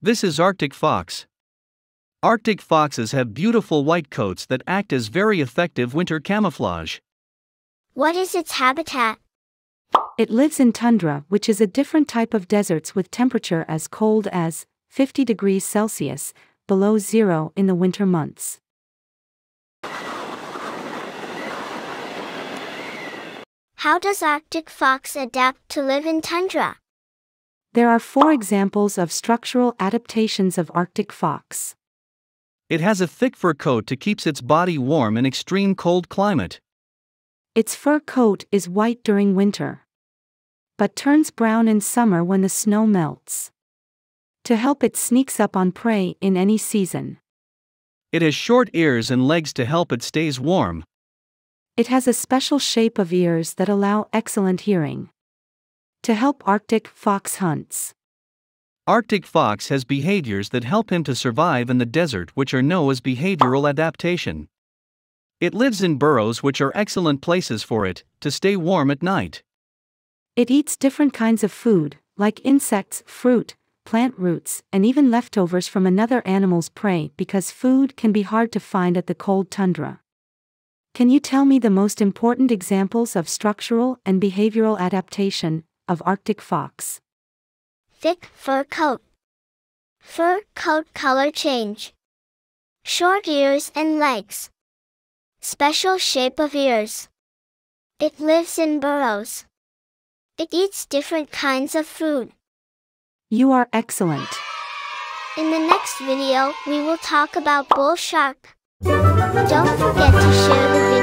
This is Arctic fox. Arctic foxes have beautiful white coats that act as very effective winter camouflage. What is its habitat? It lives in tundra, which is a different type of deserts with temperature as cold as 50 degrees Celsius, below zero in the winter months. How does Arctic fox adapt to live in tundra? There are four examples of structural adaptations of Arctic fox. It has a thick fur coat to keeps its body warm in extreme cold climate. Its fur coat is white during winter, but turns brown in summer when the snow melts. To help it sneaks up on prey in any season. It has short ears and legs to help it stays warm. It has a special shape of ears that allow excellent hearing. To help Arctic fox hunts. Arctic fox has behaviors that help him to survive in the desert, which are known as behavioral adaptation. It lives in burrows, which are excellent places for it to stay warm at night. It eats different kinds of food, like insects, fruit, plant roots, and even leftovers from another animal's prey because food can be hard to find at the cold tundra. Can you tell me the most important examples of structural and behavioral adaptation of Arctic fox? Thick fur coat. Fur coat color change. Short ears and legs. Special shape of ears. It lives in burrows. It eats different kinds of food. You are excellent. In the next video, we will talk about bull shark. Don't forget to share the video.